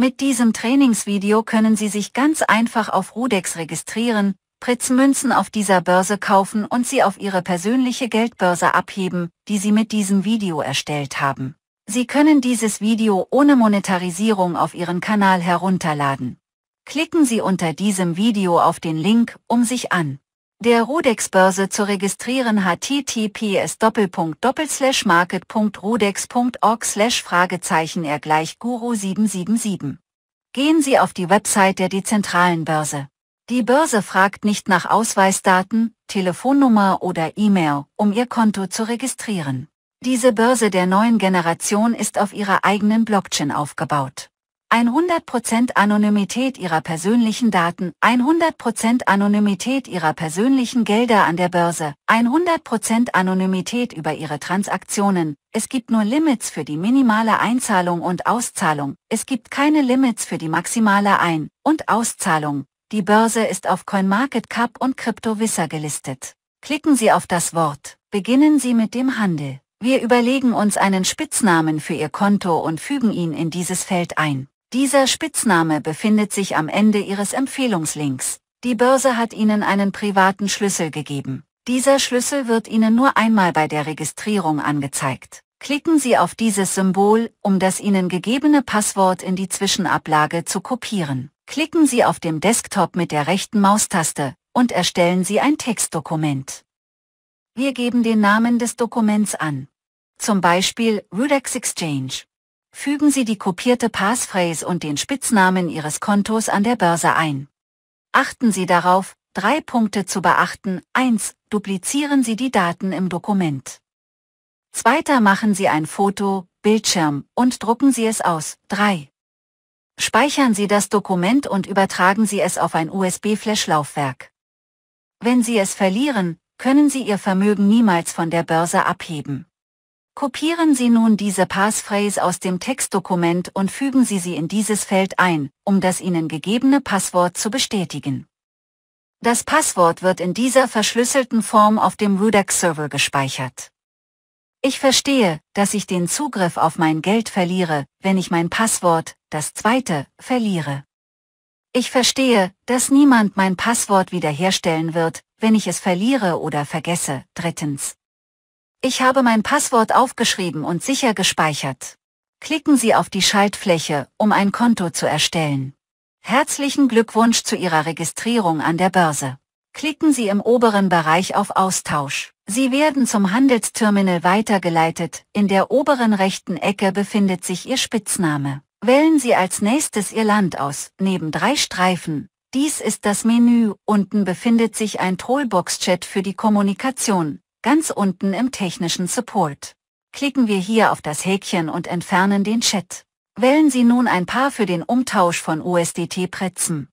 Mit diesem Trainingsvideo können Sie sich ganz einfach auf Rudex registrieren, Pritzmünzen auf dieser Börse kaufen und sie auf Ihre persönliche Geldbörse abheben, die Sie mit diesem Video erstellt haben. Sie können dieses Video ohne Monetarisierung auf Ihren Kanal herunterladen. Klicken Sie unter diesem Video auf den Link, um sich an der rudex börse zu registrieren https marketrudexorg Fragezeichen er Guru 777. Gehen Sie auf die Website der dezentralen Börse. Die Börse fragt nicht nach Ausweisdaten, Telefonnummer oder E-Mail, um ihr Konto zu registrieren. Diese Börse der neuen Generation ist auf ihrer eigenen Blockchain aufgebaut. 100% Anonymität ihrer persönlichen Daten, 100% Anonymität ihrer persönlichen Gelder an der Börse, 100% Anonymität über ihre Transaktionen. Es gibt nur Limits für die minimale Einzahlung und Auszahlung. Es gibt keine Limits für die maximale Ein- und Auszahlung. Die Börse ist auf CoinMarketCap und CryptoVissa gelistet. Klicken Sie auf das Wort. Beginnen Sie mit dem Handel. Wir überlegen uns einen Spitznamen für Ihr Konto und fügen ihn in dieses Feld ein. Dieser Spitzname befindet sich am Ende Ihres Empfehlungslinks. Die Börse hat Ihnen einen privaten Schlüssel gegeben. Dieser Schlüssel wird Ihnen nur einmal bei der Registrierung angezeigt. Klicken Sie auf dieses Symbol, um das Ihnen gegebene Passwort in die Zwischenablage zu kopieren. Klicken Sie auf dem Desktop mit der rechten Maustaste und erstellen Sie ein Textdokument. Wir geben den Namen des Dokuments an. Zum Beispiel Rudex Exchange. Fügen Sie die kopierte Passphrase und den Spitznamen Ihres Kontos an der Börse ein. Achten Sie darauf, drei Punkte zu beachten. 1. Duplizieren Sie die Daten im Dokument. 2. Machen Sie ein Foto, Bildschirm und drucken Sie es aus. 3. Speichern Sie das Dokument und übertragen Sie es auf ein USB-Flash-Laufwerk. Wenn Sie es verlieren, können Sie Ihr Vermögen niemals von der Börse abheben. Kopieren Sie nun diese Passphrase aus dem Textdokument und fügen Sie sie in dieses Feld ein, um das Ihnen gegebene Passwort zu bestätigen. Das Passwort wird in dieser verschlüsselten Form auf dem Rudex-Server gespeichert. Ich verstehe, dass ich den Zugriff auf mein Geld verliere, wenn ich mein Passwort, das zweite, verliere. Ich verstehe, dass niemand mein Passwort wiederherstellen wird, wenn ich es verliere oder vergesse. Drittens. Ich habe mein Passwort aufgeschrieben und sicher gespeichert. Klicken Sie auf die Schaltfläche, um ein Konto zu erstellen. Herzlichen Glückwunsch zu Ihrer Registrierung an der Börse. Klicken Sie im oberen Bereich auf Austausch. Sie werden zum Handelsterminal weitergeleitet, in der oberen rechten Ecke befindet sich Ihr Spitzname. Wählen Sie als nächstes Ihr Land aus, neben drei Streifen. Dies ist das Menü, unten befindet sich ein Trollbox-Chat für die Kommunikation ganz unten im technischen Support. Klicken wir hier auf das Häkchen und entfernen den Chat. Wählen Sie nun ein Paar für den Umtausch von USDT-Pretzen.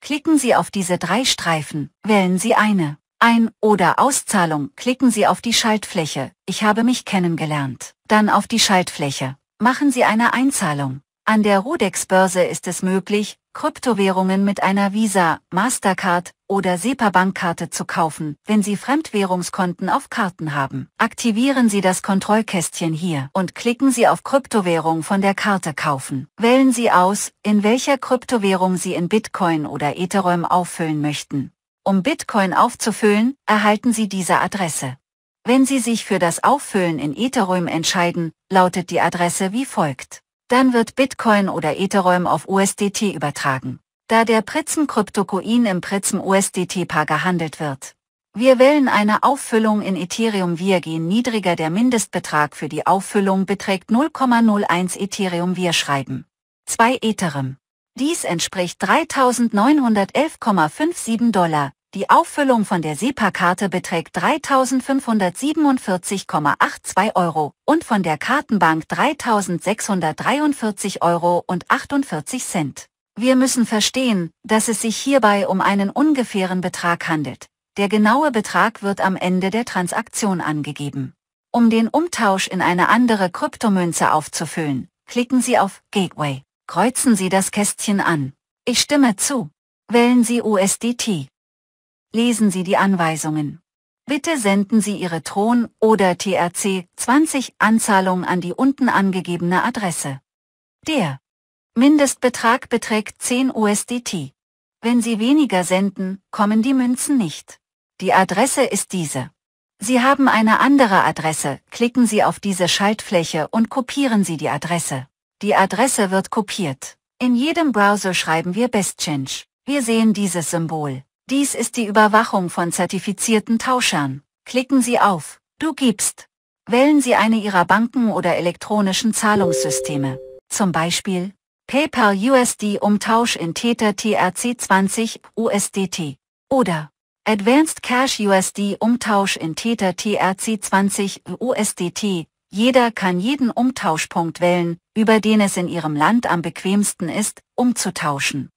Klicken Sie auf diese drei Streifen, wählen Sie eine. Ein- oder Auszahlung, klicken Sie auf die Schaltfläche, ich habe mich kennengelernt. Dann auf die Schaltfläche. Machen Sie eine Einzahlung. An der Rodex-Börse ist es möglich, Kryptowährungen mit einer Visa, Mastercard oder SEPA-Bankkarte zu kaufen, wenn Sie Fremdwährungskonten auf Karten haben. Aktivieren Sie das Kontrollkästchen hier und klicken Sie auf Kryptowährung von der Karte kaufen. Wählen Sie aus, in welcher Kryptowährung Sie in Bitcoin oder Ethereum auffüllen möchten. Um Bitcoin aufzufüllen, erhalten Sie diese Adresse. Wenn Sie sich für das Auffüllen in Ethereum entscheiden, lautet die Adresse wie folgt. Dann wird Bitcoin oder Ethereum auf USDT übertragen, da der Pritzen Kryptocoin im Pritzen USDT Paar gehandelt wird. Wir wählen eine Auffüllung in Ethereum Wir gehen niedriger der Mindestbetrag für die Auffüllung beträgt 0,01 Ethereum Wir schreiben. 2 Ethereum. Dies entspricht 3.911,57 Dollar, die Auffüllung von der SEPA-Karte beträgt 3.547,82 Euro und von der Kartenbank 3.643,48 Euro. Wir müssen verstehen, dass es sich hierbei um einen ungefähren Betrag handelt. Der genaue Betrag wird am Ende der Transaktion angegeben. Um den Umtausch in eine andere Kryptomünze aufzufüllen, klicken Sie auf Gateway. Kreuzen Sie das Kästchen an. Ich stimme zu. Wählen Sie USDT lesen Sie die Anweisungen. Bitte senden Sie Ihre Thron- oder TRC 20 Anzahlung an die unten angegebene Adresse. Der Mindestbetrag beträgt 10 USDT. Wenn Sie weniger senden, kommen die Münzen nicht. Die Adresse ist diese. Sie haben eine andere Adresse, klicken Sie auf diese Schaltfläche und kopieren Sie die Adresse. Die Adresse wird kopiert. In jedem Browser schreiben wir BestChange. Wir sehen dieses Symbol. Dies ist die Überwachung von zertifizierten Tauschern. Klicken Sie auf Du gibst. Wählen Sie eine Ihrer Banken oder elektronischen Zahlungssysteme, zum Beispiel PayPal USD Umtausch in Tether TRC20 USDT oder Advanced Cash USD Umtausch in Tether TRC20 USDT. Jeder kann jeden Umtauschpunkt wählen, über den es in ihrem Land am bequemsten ist, umzutauschen.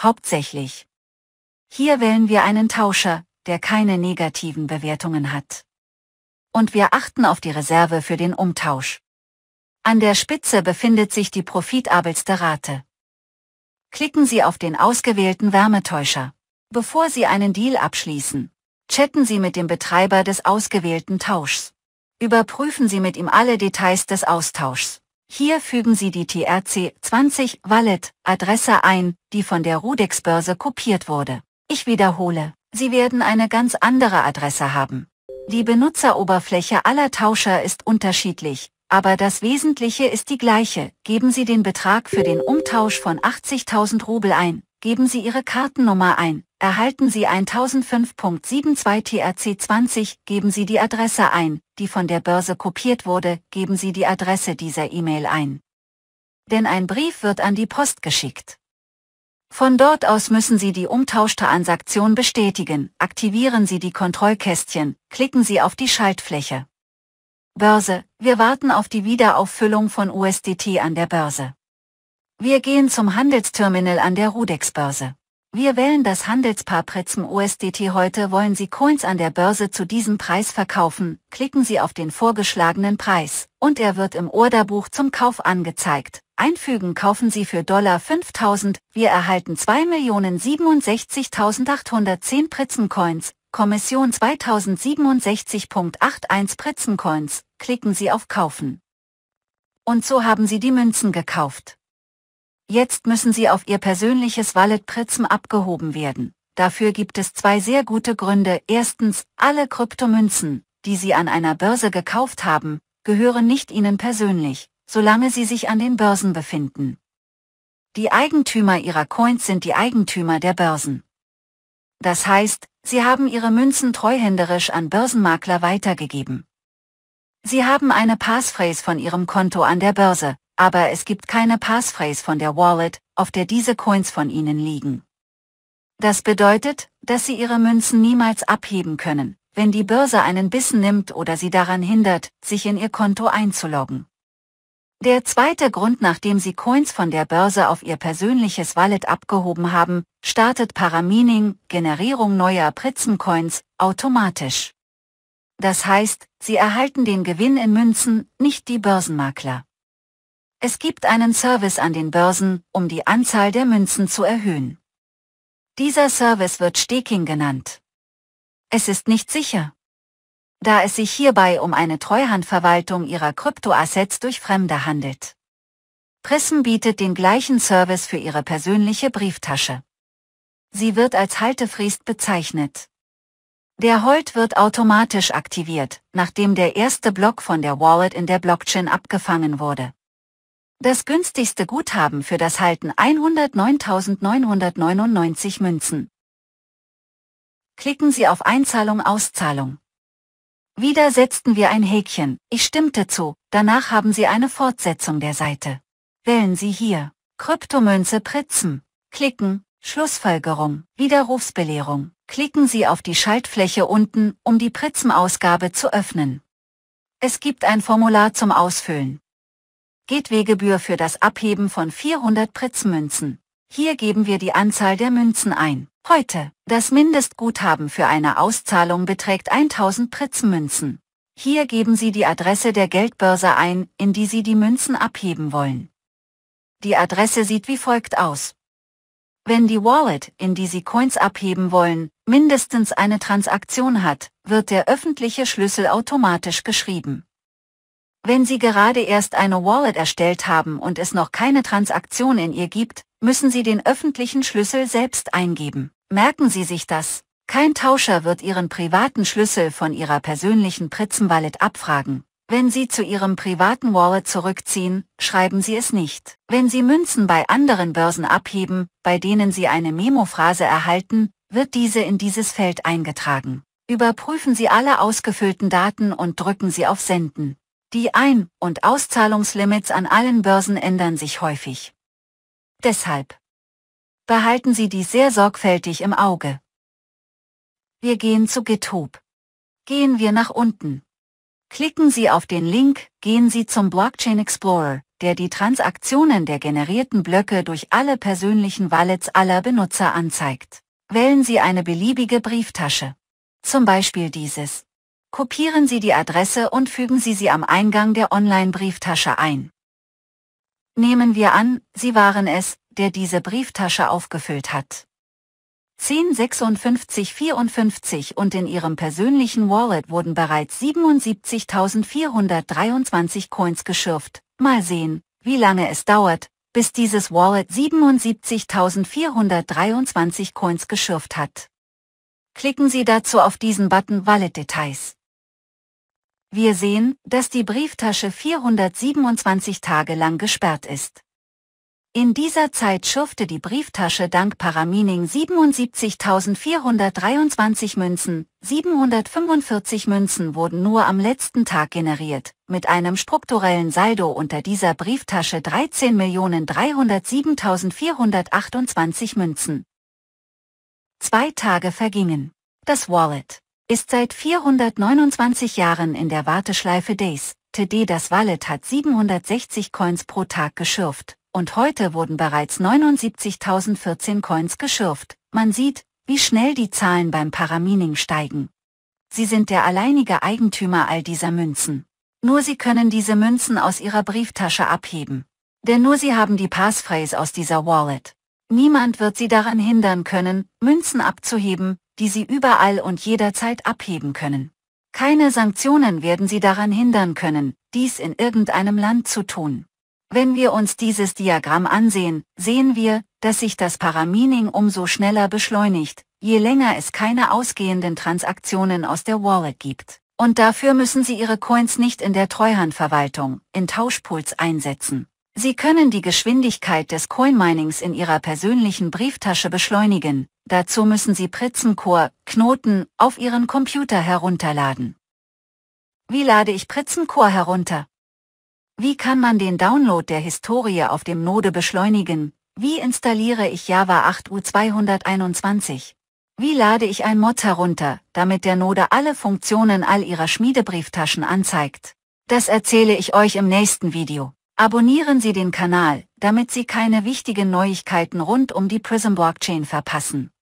Hauptsächlich hier wählen wir einen Tauscher, der keine negativen Bewertungen hat. Und wir achten auf die Reserve für den Umtausch. An der Spitze befindet sich die profitabelste Rate. Klicken Sie auf den ausgewählten Wärmetäuscher. Bevor Sie einen Deal abschließen, chatten Sie mit dem Betreiber des ausgewählten Tauschs. Überprüfen Sie mit ihm alle Details des Austauschs. Hier fügen Sie die TRC 20 Wallet Adresse ein, die von der Rudex Börse kopiert wurde. Ich wiederhole, Sie werden eine ganz andere Adresse haben. Die Benutzeroberfläche aller Tauscher ist unterschiedlich, aber das Wesentliche ist die gleiche. Geben Sie den Betrag für den Umtausch von 80.000 Rubel ein, geben Sie Ihre Kartennummer ein, erhalten Sie 1005.72 TRC20, geben Sie die Adresse ein, die von der Börse kopiert wurde, geben Sie die Adresse dieser E-Mail ein. Denn ein Brief wird an die Post geschickt. Von dort aus müssen Sie die umtauschte Transaktion bestätigen. Aktivieren Sie die Kontrollkästchen, klicken Sie auf die Schaltfläche. Börse, wir warten auf die Wiederauffüllung von USDT an der Börse. Wir gehen zum Handelsterminal an der Rudex-Börse. Wir wählen das Handelspaar Pretzem USDT heute wollen Sie Coins an der Börse zu diesem Preis verkaufen, klicken Sie auf den vorgeschlagenen Preis, und er wird im Orderbuch zum Kauf angezeigt. Einfügen kaufen Sie für Dollar 5000, wir erhalten 2.067.810 Pritzencoins, Kommission 2067.81 Pritzencoins, klicken Sie auf Kaufen. Und so haben Sie die Münzen gekauft. Jetzt müssen sie auf ihr persönliches Wallet Prism abgehoben werden. Dafür gibt es zwei sehr gute Gründe. Erstens, alle Kryptomünzen, die sie an einer Börse gekauft haben, gehören nicht ihnen persönlich, solange sie sich an den Börsen befinden. Die Eigentümer ihrer Coins sind die Eigentümer der Börsen. Das heißt, sie haben ihre Münzen treuhänderisch an Börsenmakler weitergegeben. Sie haben eine Passphrase von ihrem Konto an der Börse, aber es gibt keine Passphrase von der Wallet, auf der diese Coins von Ihnen liegen. Das bedeutet, dass Sie Ihre Münzen niemals abheben können, wenn die Börse einen Bissen nimmt oder Sie daran hindert, sich in Ihr Konto einzuloggen. Der zweite Grund, nachdem Sie Coins von der Börse auf Ihr persönliches Wallet abgehoben haben, startet Paramining, Generierung neuer Pritzencoins, automatisch. Das heißt, Sie erhalten den Gewinn in Münzen, nicht die Börsenmakler. Es gibt einen Service an den Börsen, um die Anzahl der Münzen zu erhöhen. Dieser Service wird Staking genannt. Es ist nicht sicher. Da es sich hierbei um eine Treuhandverwaltung ihrer Kryptoassets durch Fremde handelt. Prism bietet den gleichen Service für ihre persönliche Brieftasche. Sie wird als Haltefriest bezeichnet. Der Hold wird automatisch aktiviert, nachdem der erste Block von der Wallet in der Blockchain abgefangen wurde. Das günstigste Guthaben für das Halten 109.999 Münzen. Klicken Sie auf Einzahlung Auszahlung. Wieder setzten wir ein Häkchen, ich stimmte zu, danach haben Sie eine Fortsetzung der Seite. Wählen Sie hier Kryptomünze Pritzen. Klicken, Schlussfolgerung, Widerrufsbelehrung. Klicken Sie auf die Schaltfläche unten, um die Pritzenausgabe zu öffnen. Es gibt ein Formular zum Ausfüllen geht Wegebühr für das Abheben von 400 Pritzmünzen. Hier geben wir die Anzahl der Münzen ein. Heute, das Mindestguthaben für eine Auszahlung beträgt 1000 Pritzmünzen. Hier geben Sie die Adresse der Geldbörse ein, in die Sie die Münzen abheben wollen. Die Adresse sieht wie folgt aus. Wenn die Wallet, in die Sie Coins abheben wollen, mindestens eine Transaktion hat, wird der öffentliche Schlüssel automatisch geschrieben. Wenn Sie gerade erst eine Wallet erstellt haben und es noch keine Transaktion in ihr gibt, müssen Sie den öffentlichen Schlüssel selbst eingeben. Merken Sie sich das. Kein Tauscher wird Ihren privaten Schlüssel von Ihrer persönlichen Pritzenwallet abfragen. Wenn Sie zu Ihrem privaten Wallet zurückziehen, schreiben Sie es nicht. Wenn Sie Münzen bei anderen Börsen abheben, bei denen Sie eine Memo-Phrase erhalten, wird diese in dieses Feld eingetragen. Überprüfen Sie alle ausgefüllten Daten und drücken Sie auf Senden. Die Ein- und Auszahlungslimits an allen Börsen ändern sich häufig. Deshalb behalten Sie dies sehr sorgfältig im Auge. Wir gehen zu GitHub. Gehen wir nach unten. Klicken Sie auf den Link, gehen Sie zum Blockchain Explorer, der die Transaktionen der generierten Blöcke durch alle persönlichen Wallets aller Benutzer anzeigt. Wählen Sie eine beliebige Brieftasche. Zum Beispiel dieses. Kopieren Sie die Adresse und fügen Sie sie am Eingang der Online-Brieftasche ein. Nehmen wir an, Sie waren es, der diese Brieftasche aufgefüllt hat. 105654 und in Ihrem persönlichen Wallet wurden bereits 77.423 Coins geschürft. Mal sehen, wie lange es dauert, bis dieses Wallet 77.423 Coins geschürft hat. Klicken Sie dazu auf diesen Button Wallet Details. Wir sehen, dass die Brieftasche 427 Tage lang gesperrt ist. In dieser Zeit schürfte die Brieftasche dank Paramining 77.423 Münzen, 745 Münzen wurden nur am letzten Tag generiert, mit einem strukturellen Saldo unter dieser Brieftasche 13.307.428 Münzen. Zwei Tage vergingen. Das Wallet ist seit 429 Jahren in der Warteschleife Days. TD das Wallet hat 760 Coins pro Tag geschürft und heute wurden bereits 79.014 Coins geschürft. Man sieht, wie schnell die Zahlen beim Paramining steigen. Sie sind der alleinige Eigentümer all dieser Münzen. Nur sie können diese Münzen aus ihrer Brieftasche abheben. Denn nur sie haben die Passphrase aus dieser Wallet. Niemand wird sie daran hindern können, Münzen abzuheben, die sie überall und jederzeit abheben können. Keine Sanktionen werden sie daran hindern können, dies in irgendeinem Land zu tun. Wenn wir uns dieses Diagramm ansehen, sehen wir, dass sich das Paramining umso schneller beschleunigt, je länger es keine ausgehenden Transaktionen aus der Wallet gibt. Und dafür müssen Sie Ihre Coins nicht in der Treuhandverwaltung, in Tauschpools einsetzen. Sie können die Geschwindigkeit des Coinminings in Ihrer persönlichen Brieftasche beschleunigen, Dazu müssen Sie Pritzencore-Knoten auf Ihren Computer herunterladen. Wie lade ich Pritzencore herunter? Wie kann man den Download der Historie auf dem Node beschleunigen? Wie installiere ich Java 8 U221? Wie lade ich ein Mod herunter, damit der Node alle Funktionen all ihrer Schmiedebrieftaschen anzeigt? Das erzähle ich euch im nächsten Video. Abonnieren Sie den Kanal, damit Sie keine wichtigen Neuigkeiten rund um die Prism Blockchain verpassen.